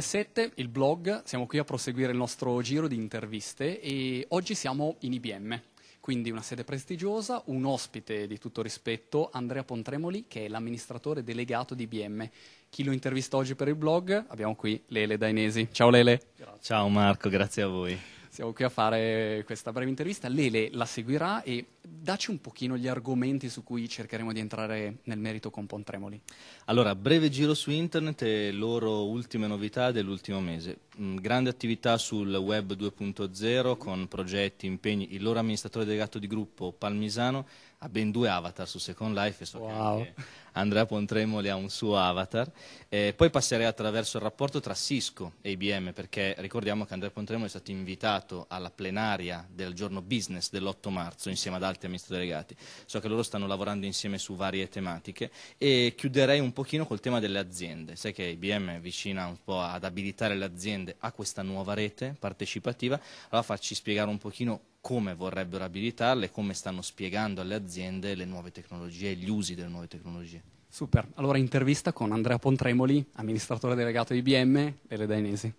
2007, il blog, siamo qui a proseguire il nostro giro di interviste e oggi siamo in IBM, quindi una sede prestigiosa, un ospite di tutto rispetto, Andrea Pontremoli, che è l'amministratore delegato di IBM. Chi lo intervista oggi per il blog? Abbiamo qui Lele Dainesi. Ciao Lele. Ciao Marco, grazie a voi siamo qui a fare questa breve intervista. Lele la seguirà e daci un pochino gli argomenti su cui cercheremo di entrare nel merito con Pontremoli. Allora, breve giro su internet e loro ultime novità dell'ultimo mese. Mm, grande attività sul web 2.0 con progetti, impegni. Il loro amministratore delegato di gruppo Palmisano ha ben due avatar su Second Life e so wow. che Andrea Pontremoli ha un suo avatar. Eh, poi passerei attraverso il rapporto tra Cisco e IBM, perché ricordiamo che Andrea Pontremoli è stato invitato alla plenaria del giorno business dell'8 marzo insieme ad altri amministratori delegati. So che loro stanno lavorando insieme su varie tematiche e chiuderei un pochino col tema delle aziende. Sai che IBM è vicina un po' ad abilitare le aziende a questa nuova rete partecipativa, allora farci spiegare un pochino come vorrebbero abilitarle come stanno spiegando alle aziende le nuove tecnologie e gli usi delle nuove tecnologie. Super, allora intervista con Andrea Pontremoli, amministratore delegato di IBM e le Dainesi.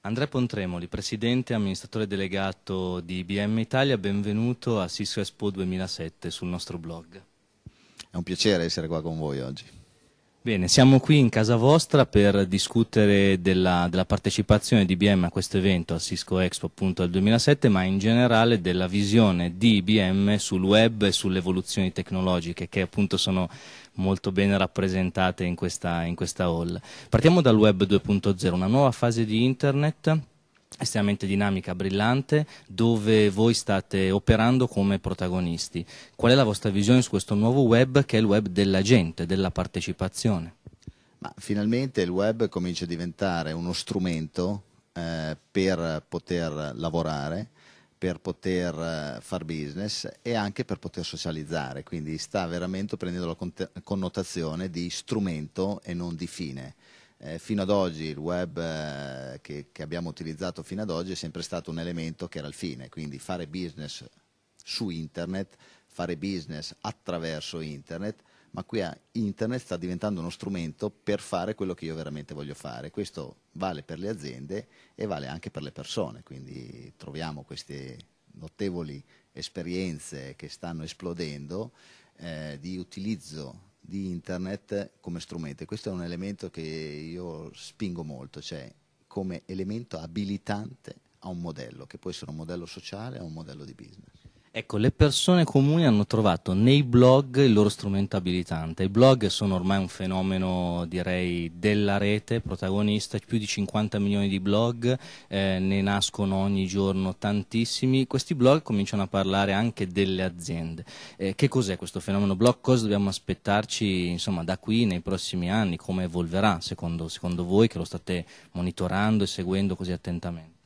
Andrea Pontremoli, presidente e amministratore delegato di IBM Italia, benvenuto a Cisco Expo 2007 sul nostro blog. È un piacere essere qua con voi oggi. Bene, siamo qui in casa vostra per discutere della, della partecipazione di IBM a questo evento, al Cisco Expo appunto del 2007, ma in generale della visione di IBM sul web e sulle evoluzioni tecnologiche che appunto sono molto bene rappresentate in questa, in questa hall. Partiamo dal web 2.0, una nuova fase di internet estremamente dinamica, brillante, dove voi state operando come protagonisti. Qual è la vostra visione su questo nuovo web che è il web della gente, della partecipazione? Ma finalmente il web comincia a diventare uno strumento eh, per poter lavorare, per poter eh, far business e anche per poter socializzare, quindi sta veramente prendendo la connotazione di strumento e non di fine eh, fino ad oggi il web eh, che, che, abbiamo utilizzato fino ad oggi è sempre stato un elemento che era il fine, quindi fare business su internet, fare business attraverso internet, ma qui internet sta diventando uno strumento per fare quello che io veramente voglio fare. Questo vale per le aziende e vale anche per le persone, quindi troviamo queste notevoli esperienze che stanno esplodendo eh, di utilizzo di internet come strumento. Questo è un elemento che io spingo molto, cioè come elemento abilitante a un modello, che può essere un modello sociale o un modello di business. Ecco, le persone comuni hanno trovato nei blog il loro strumento abilitante. I blog sono ormai un fenomeno, direi, della rete protagonista, più di 50 milioni di blog, eh, ne nascono ogni giorno tantissimi. Questi blog cominciano a parlare anche delle aziende. Eh, che cos'è questo fenomeno blog? Cosa dobbiamo aspettarci insomma, da qui nei prossimi anni? Come evolverà secondo, secondo voi che lo state monitorando e seguendo così attentamente?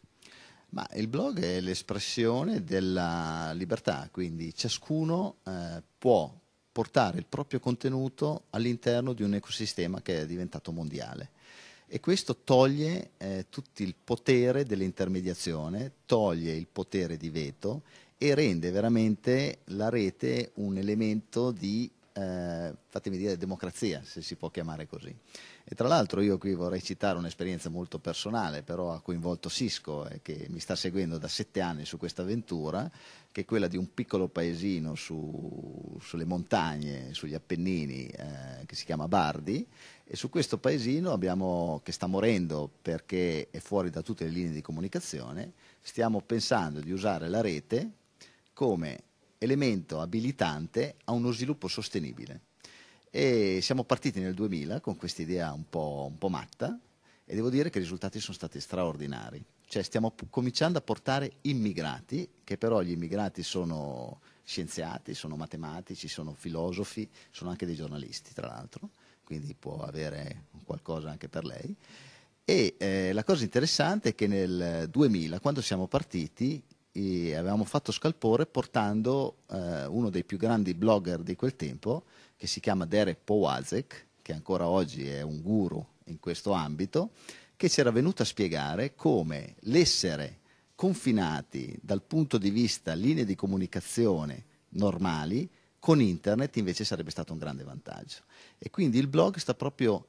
Ma il blog è l'espressione della libertà, quindi ciascuno eh, può portare il proprio contenuto all'interno di un ecosistema che è diventato mondiale. E questo toglie eh, tutto il potere dell'intermediazione, toglie il potere di veto e rende veramente la rete un elemento di eh, fatemi dire, democrazia, se si può chiamare così. E tra l'altro io qui vorrei citare un'esperienza molto personale, però ha coinvolto Cisco, eh, che mi sta seguendo da sette anni su questa avventura, che è quella di un piccolo paesino su, sulle montagne, sugli Appennini, eh, che si chiama Bardi, e su questo paesino abbiamo, che sta morendo perché è fuori da tutte le linee di comunicazione, stiamo pensando di usare la rete come elemento abilitante a uno sviluppo sostenibile. E siamo partiti nel 2000 con questa idea un po', un po matta e devo dire che i risultati sono stati straordinari. Cioè stiamo cominciando a portare immigrati, che però gli immigrati sono scienziati, sono matematici, sono filosofi, sono anche dei giornalisti tra l'altro, quindi può avere qualcosa anche per lei. E eh, la cosa interessante è che nel 2000, quando siamo partiti, e avevamo fatto scalpore portando eh, uno dei più grandi blogger di quel tempo, che si chiama Derek Powazek, che ancora oggi è un guru in questo ambito, che ci era venuto a spiegare come l'essere confinati dal punto di vista linee di comunicazione normali con internet invece sarebbe stato un grande vantaggio. E quindi il blog sta proprio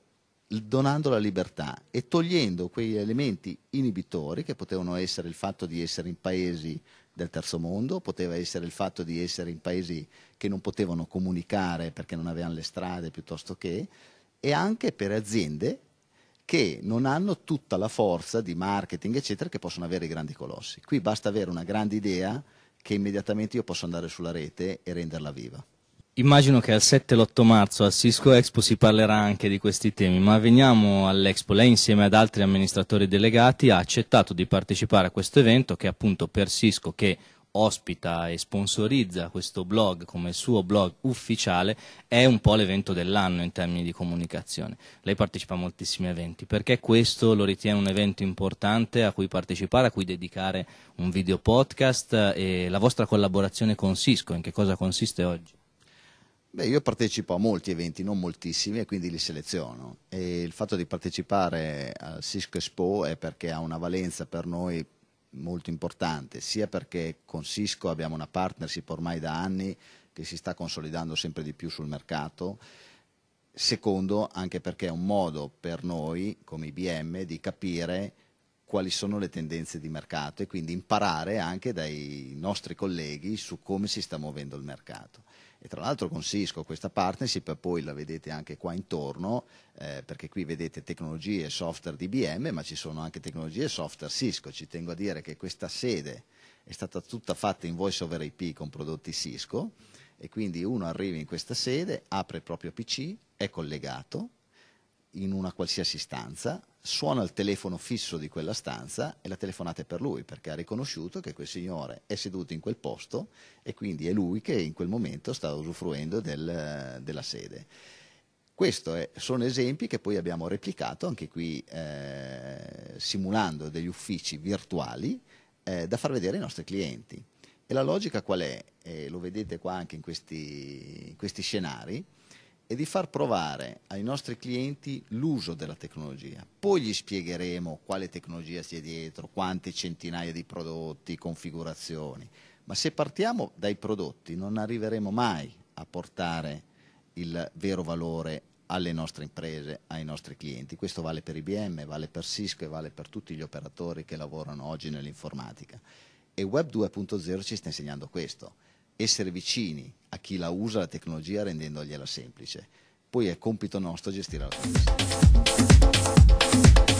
donando la libertà e togliendo quegli elementi inibitori che potevano essere il fatto di essere in paesi del terzo mondo, poteva essere il fatto di essere in paesi che non potevano comunicare perché non avevano le strade piuttosto che, e anche per aziende che non hanno tutta la forza di marketing, eccetera, che possono avere i grandi colossi. Qui basta avere una grande idea che immediatamente io posso andare sulla rete e renderla viva. Immagino che al 7 e l'8 marzo al Cisco Expo si parlerà anche di questi temi, ma veniamo all'Expo. Lei insieme ad altri amministratori delegati ha accettato di partecipare a questo evento che appunto per Cisco che ospita e sponsorizza questo blog come suo blog ufficiale è un po' l'evento dell'anno in termini di comunicazione. Lei partecipa a moltissimi eventi, perché questo lo ritiene un evento importante a cui partecipare, a cui dedicare un video podcast e la vostra collaborazione con Cisco, in che cosa consiste oggi? Beh, io partecipo a molti eventi, non moltissimi, e quindi li seleziono. E il fatto di partecipare al Cisco Expo è perché ha una valenza per noi molto importante, sia perché con Cisco abbiamo una partnership ormai da anni che si sta consolidando sempre di più sul mercato, secondo anche perché è un modo per noi come IBM di capire quali sono le tendenze di mercato e quindi imparare anche dai nostri colleghi su come si sta muovendo il mercato e tra l'altro con Cisco questa partnership poi la vedete anche qua intorno eh, perché qui vedete tecnologie e software di IBM ma ci sono anche tecnologie e software Cisco, ci tengo a dire che questa sede è stata tutta fatta in voice over IP con prodotti Cisco e quindi uno arriva in questa sede, apre il proprio PC, è collegato, in una qualsiasi stanza, suona il telefono fisso di quella stanza e la telefonata è per lui perché ha riconosciuto che quel signore è seduto in quel posto e quindi è lui che in quel momento sta usufruendo del, della sede. Questi sono esempi che poi abbiamo replicato anche qui eh, simulando degli uffici virtuali eh, da far vedere ai nostri clienti. E la logica qual è? Eh, lo vedete qua anche in questi, in questi scenari e di far provare ai nostri clienti l'uso della tecnologia. Poi gli spiegheremo quale tecnologia sia dietro, quante centinaia di prodotti, configurazioni, ma se partiamo dai prodotti non arriveremo mai a portare il vero valore alle nostre imprese, ai nostri clienti. Questo vale per IBM, vale per Cisco e vale per tutti gli operatori che lavorano oggi nell'informatica. E Web 2.0 ci sta insegnando questo essere vicini a chi la usa la tecnologia rendendogliela semplice. Poi è compito nostro gestire la gestirla.